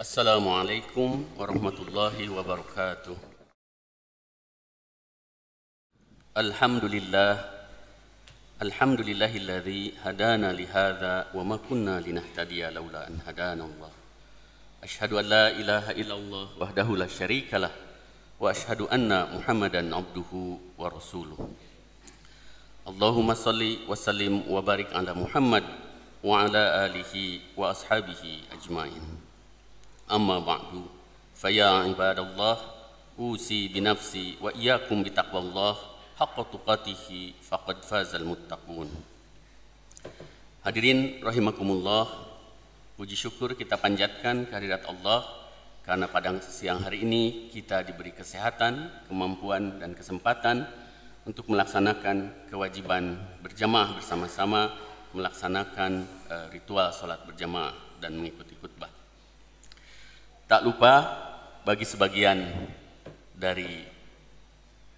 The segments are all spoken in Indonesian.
السلام عليكم ورحمة الله وبركاته الحمد لله الحمد لله الذي هدانا لهذا وما كنا لنهتدي لولا أن هدانا الله أشهد أن لا إله إلا الله وحده لا شريك له وأشهد أن محمدا عبده ورسوله اللهم صل وسلم وبارك على محمد وعلى آله وأصحابه أجمعين amma ba'du faya ibadallah usi binafsi, wa وإياكم بتقوى الله حق تقاته فقد Hadirin rahimakumullah, puji syukur kita panjatkan kehadirat Allah karena pada siang hari ini kita diberi kesehatan, kemampuan dan kesempatan untuk melaksanakan kewajiban berjamaah bersama-sama melaksanakan eh, ritual sholat berjamaah dan mengikuti khutbah. Tak lupa bagi sebagian dari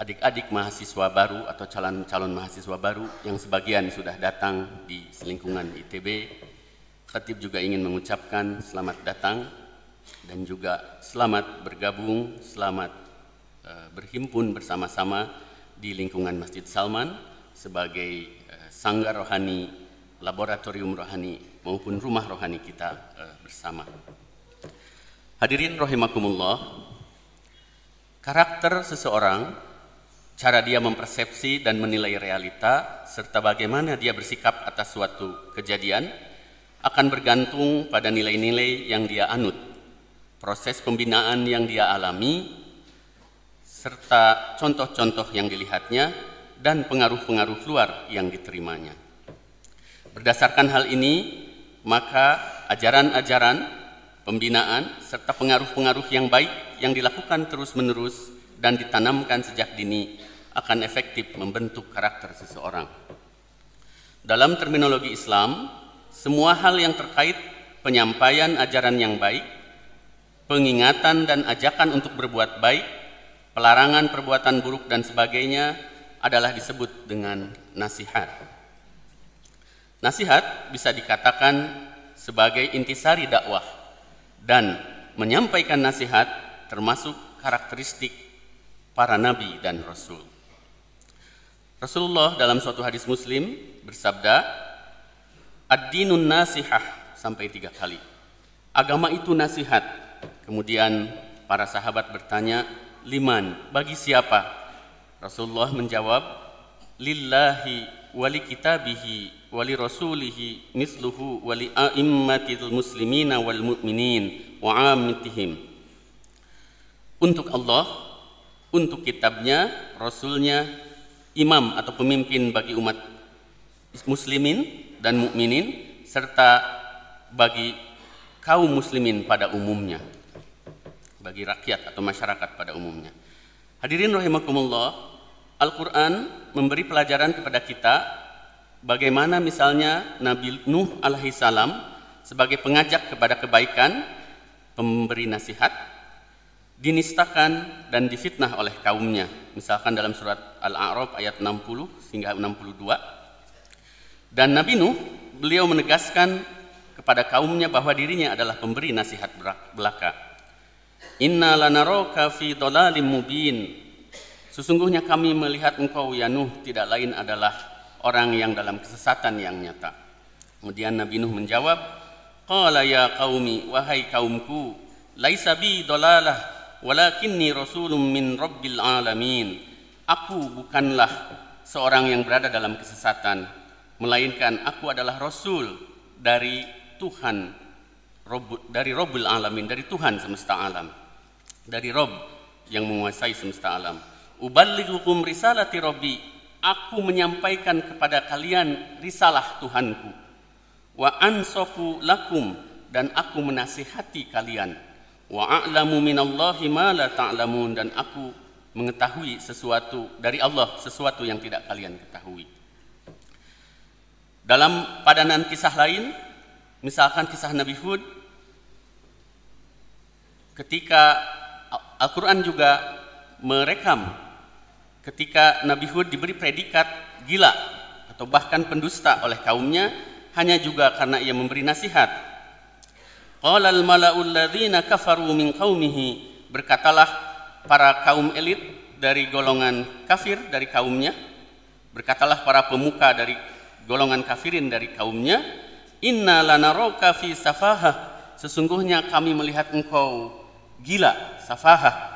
adik-adik mahasiswa baru atau calon-calon mahasiswa baru yang sebagian sudah datang di lingkungan ITB, Khatib juga ingin mengucapkan selamat datang dan juga selamat bergabung, selamat eh, berhimpun bersama-sama di lingkungan Masjid Salman sebagai eh, sanggar rohani, laboratorium rohani maupun rumah rohani kita eh, bersama. Hadirin rahimakumullah, karakter seseorang, cara dia mempersepsi dan menilai realita, serta bagaimana dia bersikap atas suatu kejadian, akan bergantung pada nilai-nilai yang dia anut, proses pembinaan yang dia alami, serta contoh-contoh yang dilihatnya, dan pengaruh-pengaruh luar yang diterimanya. Berdasarkan hal ini, maka ajaran-ajaran pembinaan, serta pengaruh-pengaruh yang baik yang dilakukan terus-menerus dan ditanamkan sejak dini akan efektif membentuk karakter seseorang. Dalam terminologi Islam, semua hal yang terkait penyampaian ajaran yang baik, pengingatan dan ajakan untuk berbuat baik, pelarangan perbuatan buruk dan sebagainya adalah disebut dengan nasihat. Nasihat bisa dikatakan sebagai intisari dakwah dan menyampaikan nasihat termasuk karakteristik para nabi dan rasul. Rasulullah dalam suatu hadis Muslim bersabda, "Ad-dinun nasihah" sampai tiga kali. Agama itu nasihat. Kemudian para sahabat bertanya, "Liman, bagi siapa?" Rasulullah menjawab, "Lillahi wa kitabihi ولرسوله مثله ولأئمة المسلمين والمؤمنين وعامتهم untuk Allah, untuk kitabnya, rasulnya, imam atau pemimpin bagi umat muslimin dan mukminin serta bagi kaum muslimin pada umumnya, bagi rakyat atau masyarakat pada umumnya. Hadirin rahimakumullah, Al-Qur'an memberi pelajaran kepada kita Bagaimana misalnya Nabi Nuh alaihissalam sebagai pengajak kepada kebaikan, pemberi nasihat, dinistakan dan difitnah oleh kaumnya. Misalkan dalam surat Al-A'raf ayat 60 hingga 62. Dan Nabi Nuh, beliau menegaskan kepada kaumnya bahwa dirinya adalah pemberi nasihat belaka. Inna lanaroka fi dolalim mubin. Sesungguhnya kami melihat engkau ya Nuh tidak lain adalah orang yang dalam kesesatan yang nyata. Kemudian Nabi Nuh menjawab, Qala ya qaumi, wahai kaumku, laisa bi dolalah, walakinni rasulun min rabbil alamin. Aku bukanlah seorang yang berada dalam kesesatan, melainkan aku adalah rasul dari Tuhan dari Robul Alamin, dari Tuhan semesta alam, dari Rob yang menguasai semesta alam. Ubaligukum risalati Robi, aku menyampaikan kepada kalian risalah Tuhanku wa ansofu lakum dan aku menasihati kalian wa a'lamu minallahi ma la ta'lamun dan aku mengetahui sesuatu dari Allah sesuatu yang tidak kalian ketahui dalam padanan kisah lain misalkan kisah Nabi Hud ketika Al-Quran juga merekam Ketika Nabi Hud diberi predikat gila atau bahkan pendusta oleh kaumnya hanya juga karena ia memberi nasihat. Qalal malaul ladzina kafaru min qaumihi berkatalah para kaum elit dari golongan kafir dari kaumnya berkatalah para pemuka dari golongan kafirin dari kaumnya inna lanaroka fi safahah sesungguhnya kami melihat engkau gila safahah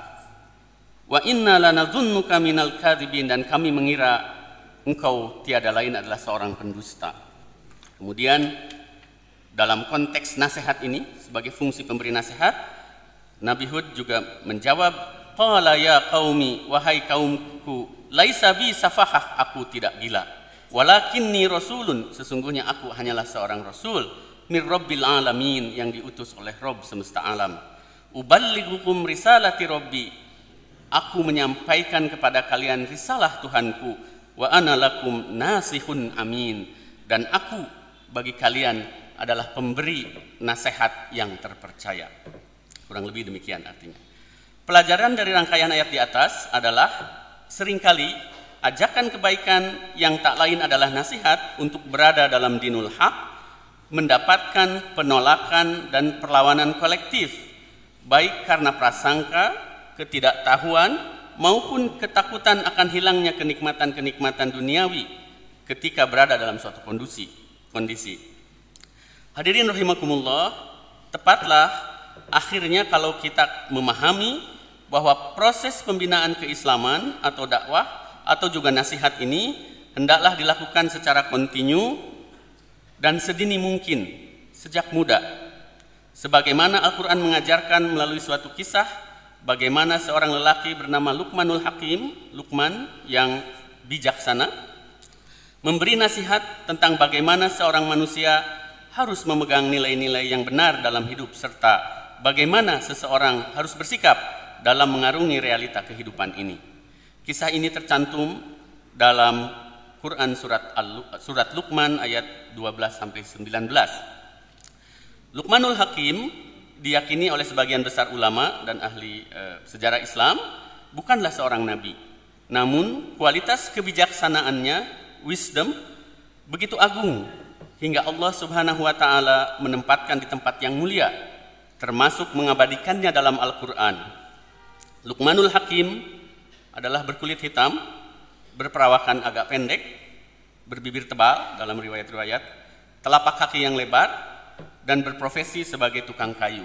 Wa inna lanadhunnuka minal kadhibin dan kami mengira engkau tiada lain adalah seorang pendusta. Kemudian dalam konteks nasihat ini sebagai fungsi pemberi nasihat, Nabi Hud juga menjawab, "Qala ya qaumi, wahai kaumku, laisa bi safahah, aku tidak gila. Walakinni rasulun, sesungguhnya aku hanyalah seorang rasul min rabbil alamin yang diutus oleh Rob semesta alam. Uballighukum risalati rabbi, aku menyampaikan kepada kalian risalah Tuhanku wa ana lakum nasihun amin dan aku bagi kalian adalah pemberi nasihat yang terpercaya. Kurang lebih demikian artinya. Pelajaran dari rangkaian ayat di atas adalah seringkali ajakan kebaikan yang tak lain adalah nasihat untuk berada dalam dinul hak, mendapatkan penolakan dan perlawanan kolektif, baik karena prasangka, ketidaktahuan maupun ketakutan akan hilangnya kenikmatan-kenikmatan duniawi ketika berada dalam suatu kondisi. kondisi. Hadirin rahimakumullah, tepatlah akhirnya kalau kita memahami bahwa proses pembinaan keislaman atau dakwah atau juga nasihat ini hendaklah dilakukan secara kontinu dan sedini mungkin sejak muda sebagaimana Al-Quran mengajarkan melalui suatu kisah bagaimana seorang lelaki bernama Lukmanul Hakim, Lukman yang bijaksana, memberi nasihat tentang bagaimana seorang manusia harus memegang nilai-nilai yang benar dalam hidup serta bagaimana seseorang harus bersikap dalam mengarungi realita kehidupan ini. Kisah ini tercantum dalam Quran surat Al surat Luqman ayat 12 sampai 19. Luqmanul Hakim diyakini oleh sebagian besar ulama dan ahli e, sejarah Islam bukanlah seorang nabi. Namun kualitas kebijaksanaannya, wisdom begitu agung hingga Allah Subhanahu wa taala menempatkan di tempat yang mulia termasuk mengabadikannya dalam Al-Qur'an. Luqmanul Hakim adalah berkulit hitam, berperawakan agak pendek, berbibir tebal dalam riwayat-riwayat, telapak kaki yang lebar, dan berprofesi sebagai tukang kayu.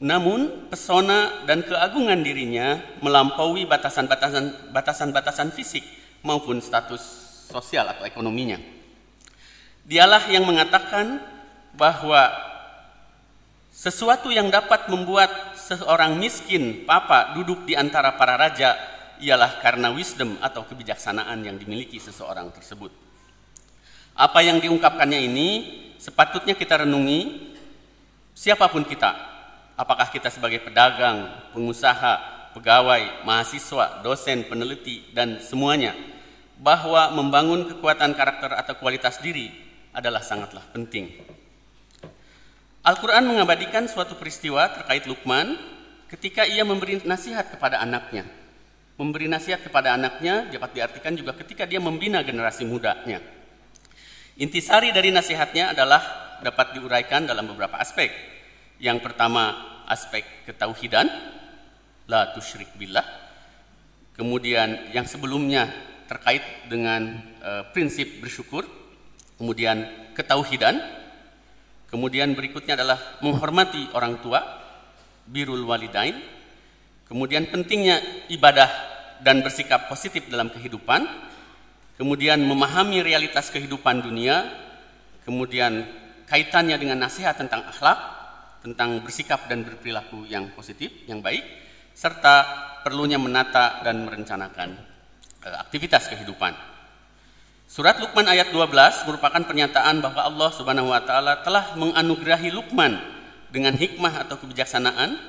Namun, pesona dan keagungan dirinya melampaui batasan-batasan batasan-batasan fisik maupun status sosial atau ekonominya. Dialah yang mengatakan bahwa sesuatu yang dapat membuat seorang miskin papa duduk di antara para raja ialah karena wisdom atau kebijaksanaan yang dimiliki seseorang tersebut. Apa yang diungkapkannya ini sepatutnya kita renungi siapapun kita, apakah kita sebagai pedagang, pengusaha, pegawai, mahasiswa, dosen, peneliti, dan semuanya, bahwa membangun kekuatan karakter atau kualitas diri adalah sangatlah penting. Al-Quran mengabadikan suatu peristiwa terkait Lukman ketika ia memberi nasihat kepada anaknya. Memberi nasihat kepada anaknya dapat diartikan juga ketika dia membina generasi mudanya. Intisari dari nasihatnya adalah dapat diuraikan dalam beberapa aspek. Yang pertama, aspek ketauhidan, la tusyrik billah. Kemudian yang sebelumnya terkait dengan e, prinsip bersyukur, kemudian ketauhidan, kemudian berikutnya adalah menghormati orang tua, birul walidain, kemudian pentingnya ibadah dan bersikap positif dalam kehidupan, kemudian memahami realitas kehidupan dunia, kemudian kaitannya dengan nasihat tentang akhlak, tentang bersikap dan berperilaku yang positif, yang baik, serta perlunya menata dan merencanakan eh, aktivitas kehidupan. Surat Luqman ayat 12 merupakan pernyataan bahwa Allah Subhanahu wa taala telah menganugerahi Luqman dengan hikmah atau kebijaksanaan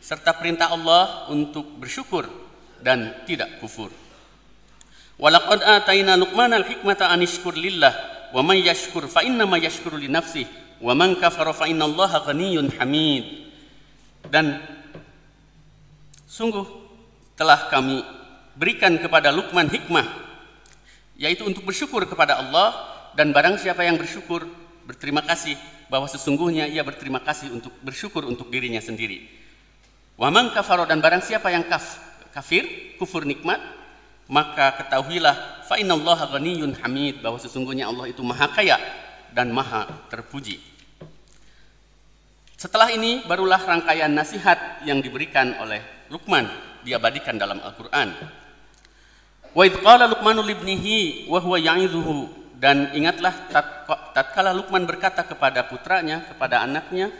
serta perintah Allah untuk bersyukur dan tidak kufur. Walaqad ataina Luqman al-hikmata an ishkur lillah wa man yashkur fa inna ma yashkuru li nafsihi wa man kafara fa inna Allaha ghaniyyun hamid. Dan sungguh telah kami berikan kepada Luqman hikmah yaitu untuk bersyukur kepada Allah dan barang siapa yang bersyukur berterima kasih bahwa sesungguhnya ia berterima kasih untuk bersyukur untuk dirinya sendiri. Wa man kafara dan barang siapa yang kaf, kafir, kufur nikmat, maka ketahuilah fa innallaha ghaniyyun hamid bahwa sesungguhnya Allah itu maha kaya dan maha terpuji. Setelah ini barulah rangkaian nasihat yang diberikan oleh Luqman diabadikan dalam Al-Qur'an. Wa idh qala Luqmanu libnihi wa huwa ya'idhuhu dan ingatlah tatkala Luqman berkata kepada putranya, kepada anaknya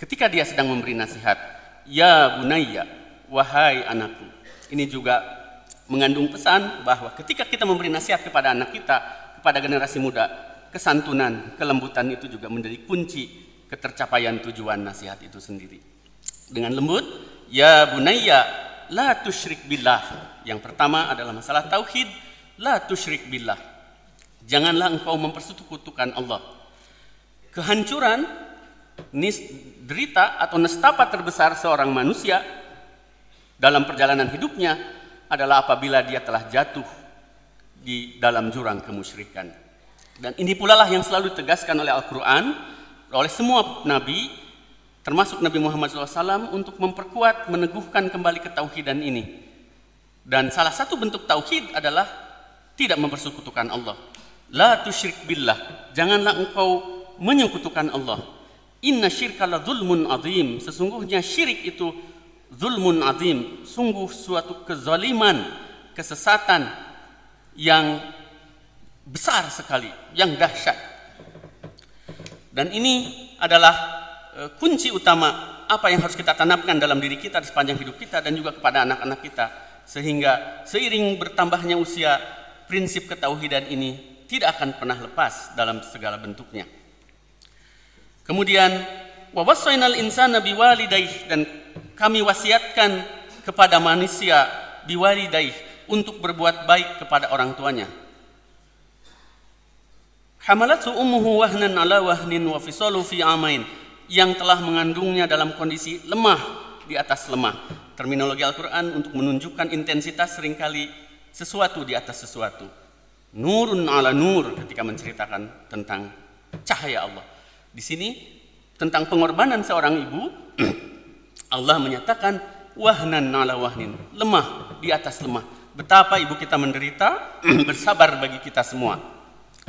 ketika dia sedang memberi nasihat, "Ya bunayya, wahai anakku." Ini juga mengandung pesan bahwa ketika kita memberi nasihat kepada anak kita, kepada generasi muda, kesantunan, kelembutan itu juga menjadi kunci ketercapaian tujuan nasihat itu sendiri. Dengan lembut, ya bunaya la tusyrik billah. Yang pertama adalah masalah tauhid, la tusyrik billah. Janganlah engkau mempersekutukan Allah. Kehancuran, nis, derita atau nestapa terbesar seorang manusia dalam perjalanan hidupnya adalah apabila dia telah jatuh di dalam jurang kemusyrikan. Dan ini pula lah yang selalu ditegaskan oleh Al-Quran, oleh semua nabi, termasuk Nabi Muhammad SAW, untuk memperkuat, meneguhkan kembali ketauhidan ini. Dan salah satu bentuk tauhid adalah tidak mempersekutukan Allah. La tusyrik billah. Janganlah engkau menyekutukan Allah. Inna syirka la zulmun azim. Sesungguhnya syirik itu zulmun azim, sungguh suatu kezaliman, kesesatan yang besar sekali, yang dahsyat. Dan ini adalah e, kunci utama apa yang harus kita tanamkan dalam diri kita di sepanjang hidup kita dan juga kepada anak-anak kita sehingga seiring bertambahnya usia prinsip ketauhidan ini tidak akan pernah lepas dalam segala bentuknya. Kemudian wawasainal insana biwalidayh dan kami wasiatkan kepada manusia biwalidaih untuk berbuat baik kepada orang tuanya. Hamalatu ummuhu wahnan ala wahnin wa fisalu fi amain yang telah mengandungnya dalam kondisi lemah di atas lemah. Terminologi Al-Qur'an untuk menunjukkan intensitas seringkali sesuatu di atas sesuatu. Nurun ala nur ketika menceritakan tentang cahaya Allah. Di sini tentang pengorbanan seorang ibu Allah menyatakan wahnan ala wahnin, lemah di atas lemah. Betapa ibu kita menderita, bersabar bagi kita semua.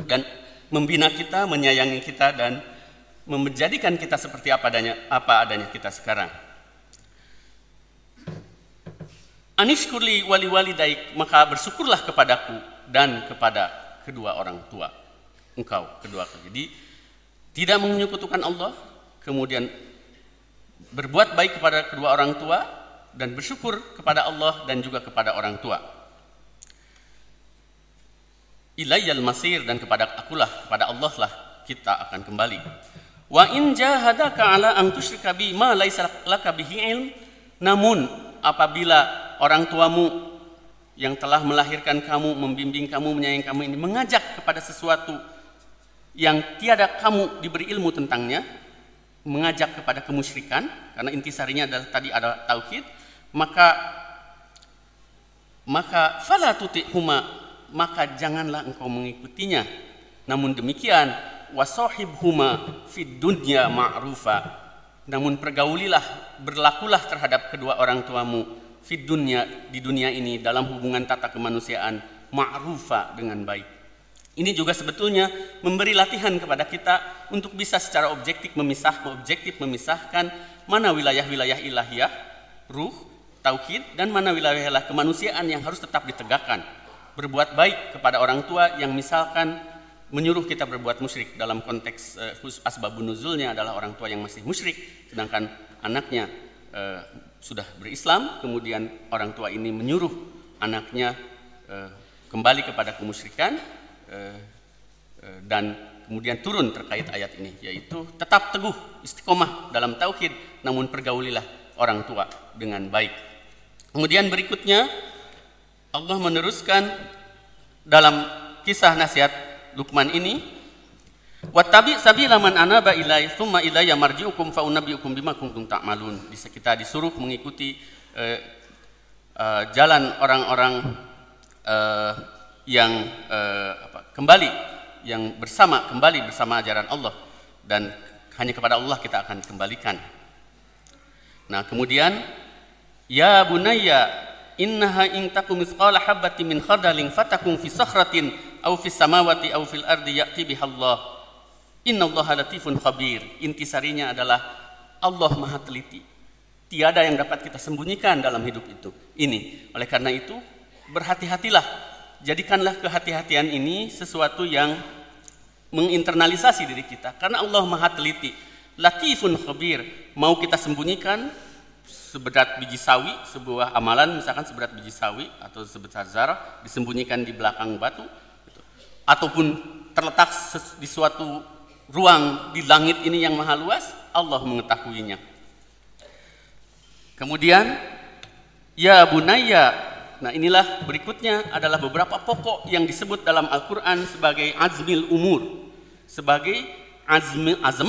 Dan membina kita, menyayangi kita dan menjadikan kita seperti apa adanya, apa adanya kita sekarang. Anishkurli wali wali daik, maka bersyukurlah kepadaku dan kepada kedua orang tua. Engkau kedua. Jadi tidak menyekutukan Allah, kemudian berbuat baik kepada kedua orang tua dan bersyukur kepada Allah dan juga kepada orang tua. Ilayal masir dan kepada akulah, kepada Allah lah kita akan kembali. Wa in jahadaka ala an tusyrika bi ma laisa laka bihi ilm, namun apabila orang tuamu yang telah melahirkan kamu, membimbing kamu, menyayangi kamu ini mengajak kepada sesuatu yang tiada kamu diberi ilmu tentangnya, mengajak kepada kemusyrikan karena intisarinya adalah tadi ada tauhid maka maka fala huma maka janganlah engkau mengikutinya namun demikian wasohib huma fid dunya ma'rufa namun pergaulilah berlakulah terhadap kedua orang tuamu fid dunya di dunia ini dalam hubungan tata kemanusiaan ma'rufa dengan baik ini juga sebetulnya memberi latihan kepada kita untuk bisa secara objektif memisah, objektif memisahkan mana wilayah-wilayah ilahiyah, ruh, tauhid, dan mana wilayah-wilayah kemanusiaan yang harus tetap ditegakkan. Berbuat baik kepada orang tua yang misalkan menyuruh kita berbuat musyrik dalam konteks eh, asbabun nuzulnya adalah orang tua yang masih musyrik, sedangkan anaknya eh, sudah berislam, kemudian orang tua ini menyuruh anaknya eh, kembali kepada kemusyrikan, Eh, eh, dan kemudian turun terkait ayat ini yaitu tetap teguh istiqomah dalam tauhid namun pergaulilah orang tua dengan baik. Kemudian berikutnya Allah meneruskan dalam kisah nasihat Lukman ini Wattabi sabila man anaba ilai thumma ilayya marji'ukum fa unabbiukum bima kuntum ta'malun. Di kita disuruh mengikuti eh, eh, jalan orang-orang eh, yang eh, kembali yang bersama kembali bersama ajaran Allah dan hanya kepada Allah kita akan kembalikan. Nah, kemudian ya bunayya innaha in takum mithqala habatin min khardalin fatakum fi sakhratin aw fi samawati aw fil ardi ya'ti biha Allah. Innallaha latifun khabir. Intisarinya adalah Allah Maha teliti. Tiada yang dapat kita sembunyikan dalam hidup itu. Ini oleh karena itu berhati-hatilah jadikanlah kehati-hatian ini sesuatu yang menginternalisasi diri kita karena Allah Maha teliti latifun khabir mau kita sembunyikan seberat biji sawi sebuah amalan misalkan seberat biji sawi atau sebesar zarah disembunyikan di belakang batu gitu. ataupun terletak di suatu ruang di langit ini yang maha luas Allah mengetahuinya kemudian ya bunaya Nah inilah berikutnya adalah beberapa pokok yang disebut dalam Al-Quran sebagai azmil umur. Sebagai azmil azm,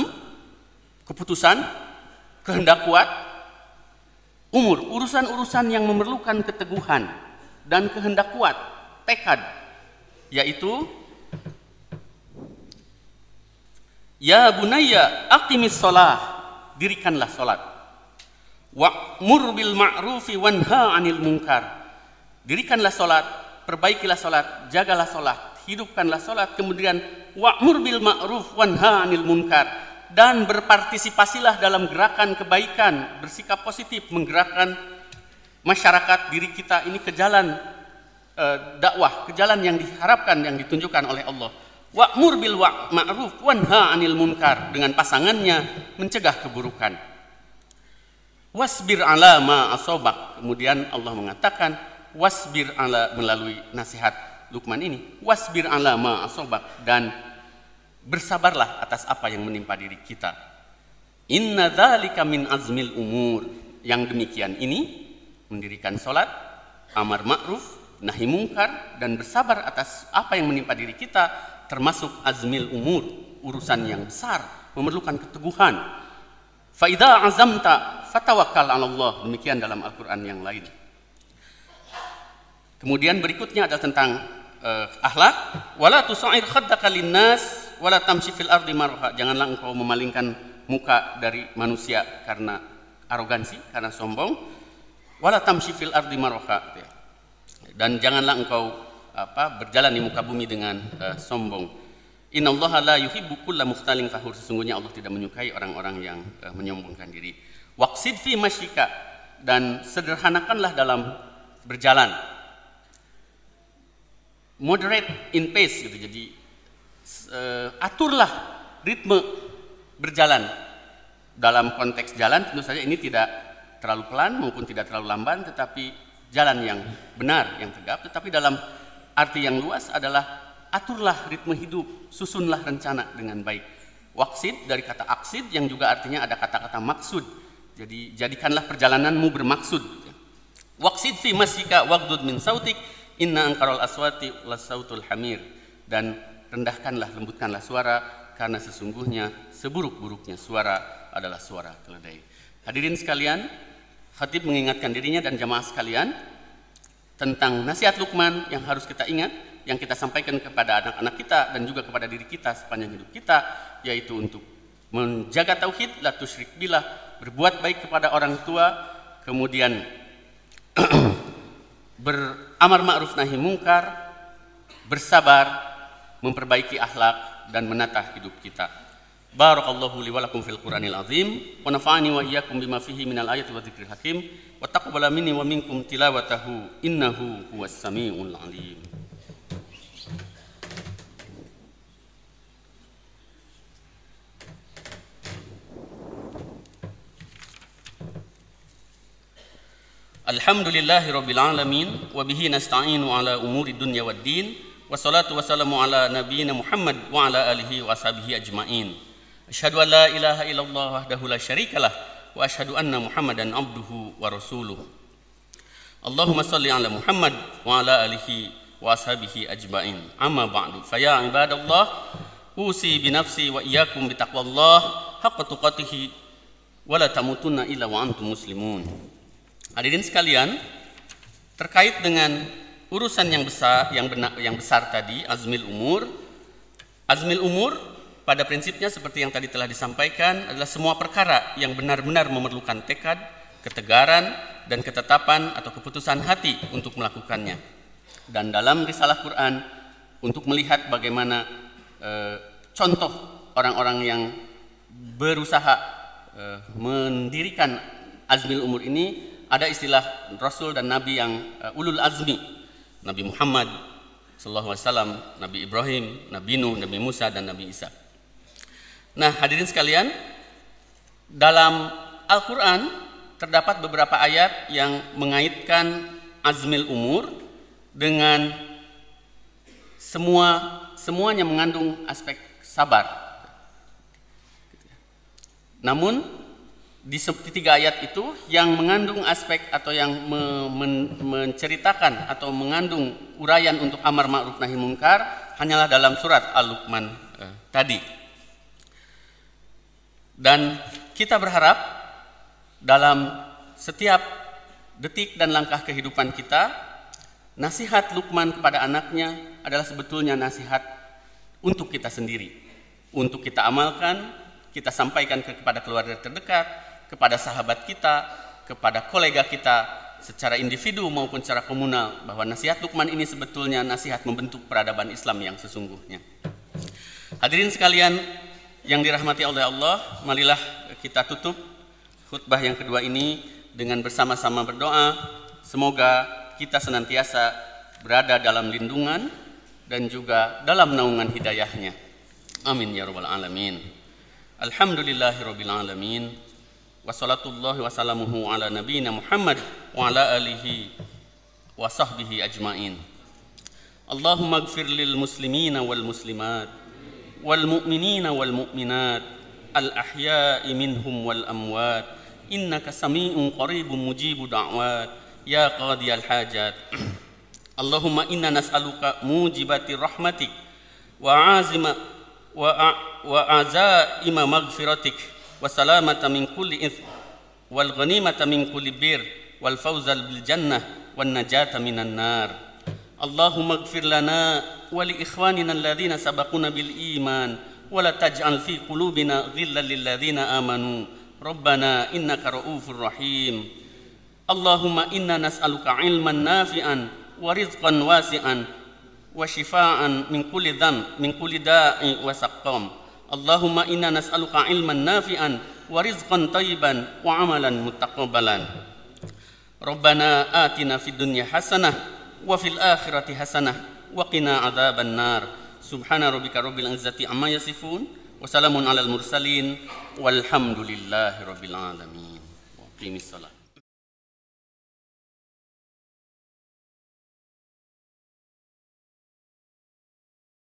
keputusan, kehendak kuat, umur, urusan-urusan yang memerlukan keteguhan dan kehendak kuat, tekad, yaitu Ya bunaya, aqimis sholah, dirikanlah sholat. Wa'mur bil ma'rufi wanha anil munkar Dirikanlah solat, perbaikilah solat, jagalah solat, hidupkanlah solat. Kemudian wa'mur bil ma'ruf wanha anil munkar dan berpartisipasilah dalam gerakan kebaikan, bersikap positif, menggerakkan masyarakat diri kita ini ke jalan e, dakwah, ke jalan yang diharapkan, yang ditunjukkan oleh Allah. Wa'mur bil wa ma'ruf wanha anil munkar dengan pasangannya mencegah keburukan. Wasbir ala ma asobak. Kemudian Allah mengatakan, wasbir ala melalui nasihat Lukman ini wasbir ala ma asobak dan bersabarlah atas apa yang menimpa diri kita inna dzalika min azmil umur yang demikian ini mendirikan sholat amar ma'ruf nahi mungkar dan bersabar atas apa yang menimpa diri kita termasuk azmil umur urusan yang besar memerlukan keteguhan Faida azamta fatawakkal 'ala Allah demikian dalam Al-Qur'an yang lain Kemudian berikutnya ada tentang uh, akhlak wala tusair khaddaka linnas wala tamshi fil ardi marha janganlah engkau memalingkan muka dari manusia karena arogansi karena sombong wala tamshi fil ardi marha dan janganlah engkau apa berjalan di muka bumi dengan uh, sombong Allah la yuhibbu kulla mukhtalin fahur sesungguhnya Allah tidak menyukai orang-orang yang uh, menyombongkan diri waqsid fi masyika dan sederhanakanlah dalam berjalan moderate in pace gitu. Jadi uh, aturlah ritme berjalan. Dalam konteks jalan tentu saja ini tidak terlalu pelan maupun tidak terlalu lamban tetapi jalan yang benar, yang tegap. Tetapi dalam arti yang luas adalah aturlah ritme hidup, susunlah rencana dengan baik. Waksid dari kata aksid yang juga artinya ada kata-kata maksud. Jadi jadikanlah perjalananmu bermaksud. Waksid fi masyika wagdud min sautik Inna angkarol aswati lasautul hamir dan rendahkanlah lembutkanlah suara karena sesungguhnya seburuk-buruknya suara adalah suara keledai. Hadirin sekalian, khatib mengingatkan dirinya dan jamaah sekalian tentang nasihat Lukman yang harus kita ingat, yang kita sampaikan kepada anak-anak kita dan juga kepada diri kita sepanjang hidup kita, yaitu untuk menjaga tauhid, la tusyrik berbuat baik kepada orang tua, kemudian beramar ma'ruf nahi mungkar, bersabar, memperbaiki akhlak dan menata hidup kita. Barakallahu li walakum fil Qur'anil azim wa nafa'ani wa iyyakum bima fihi minal ayati wa dzikril hakim wa taqabbala minni wa minkum tilawatahu innahu huwas samiul alim. الحمد لله رب العالمين وبه نستعين على أمور الدنيا والدين والصلاة والسلام على نبينا محمد وعلى آله وصحبه أجمعين أشهد أن لا إله إلا الله وحده لا شريك له وأشهد أن محمدا عبده ورسوله اللهم صل على محمد وعلى آله وصحبه أجمعين أما بعد فيا عباد الله أوصي بنفسي وإياكم بتقوى الله حق تقاته ولا تموتن إلا وأنتم مسلمون Hadirin sekalian, terkait dengan urusan yang besar yang benar yang besar tadi azmil umur azmil umur pada prinsipnya seperti yang tadi telah disampaikan adalah semua perkara yang benar-benar memerlukan tekad, ketegaran dan ketetapan atau keputusan hati untuk melakukannya. Dan dalam risalah Quran untuk melihat bagaimana e, contoh orang-orang yang berusaha e, mendirikan azmil umur ini ada istilah rasul dan nabi yang uh, ulul azmi. Nabi Muhammad sallallahu alaihi wasallam, Nabi Ibrahim, Nabi Nuh, Nabi Musa dan Nabi Isa. Nah, hadirin sekalian, dalam Al-Qur'an terdapat beberapa ayat yang mengaitkan azmil umur dengan semua semuanya mengandung aspek sabar. Namun di tiga ayat itu yang mengandung aspek atau yang me, men, menceritakan atau mengandung uraian untuk amar ma'ruf nahi mungkar hanyalah dalam surat Al-Luqman eh, tadi. Dan kita berharap dalam setiap detik dan langkah kehidupan kita nasihat Luqman kepada anaknya adalah sebetulnya nasihat untuk kita sendiri, untuk kita amalkan, kita sampaikan kepada keluarga terdekat, kepada sahabat kita, kepada kolega kita secara individu maupun secara komunal bahwa nasihat Lukman ini sebetulnya nasihat membentuk peradaban Islam yang sesungguhnya. Hadirin sekalian yang dirahmati oleh Allah, marilah kita tutup khutbah yang kedua ini dengan bersama-sama berdoa semoga kita senantiasa berada dalam lindungan dan juga dalam naungan hidayahnya. Amin ya rabbal alamin. Alhamdulillahirabbil alamin. wasalatullahi wasalamuhu ala nabiyina Muhammad wa ala alihi wa sahbihi ajmain. Allahumma gfir lil muslimina wal muslimat wal mu'minina wal mu'minat al ahya'i minhum wal amwat innaka sami'un qaribun mujibu da'wat ya qadi al hajat. Allahumma inna nas'aluka mujibati rahmatik wa azima wa, wa azaima maghfiratik والسلامة من كل إثم والغنيمة من كل بر والفوز بالجنة والنجاة من النار اللهم اغفر لنا ولإخواننا الذين سبقونا بالإيمان ولا تجعل في قلوبنا غلا للذين آمنوا ربنا إنك رؤوف رحيم اللهم إنا نسألك علما نافعا ورزقا واسعا وشفاء من كل ذنب من كل داء وسقام اللهم إنا نسألك علما نافعا ورزقا طيبا وعملا متقبلا ربنا آتنا في الدنيا حسنة وفي الآخرة حسنة وقنا عذاب النار سبحان ربك رب العزة عما يصفون وسلام على المرسلين والحمد لله رب العالمين وقيم الصلاة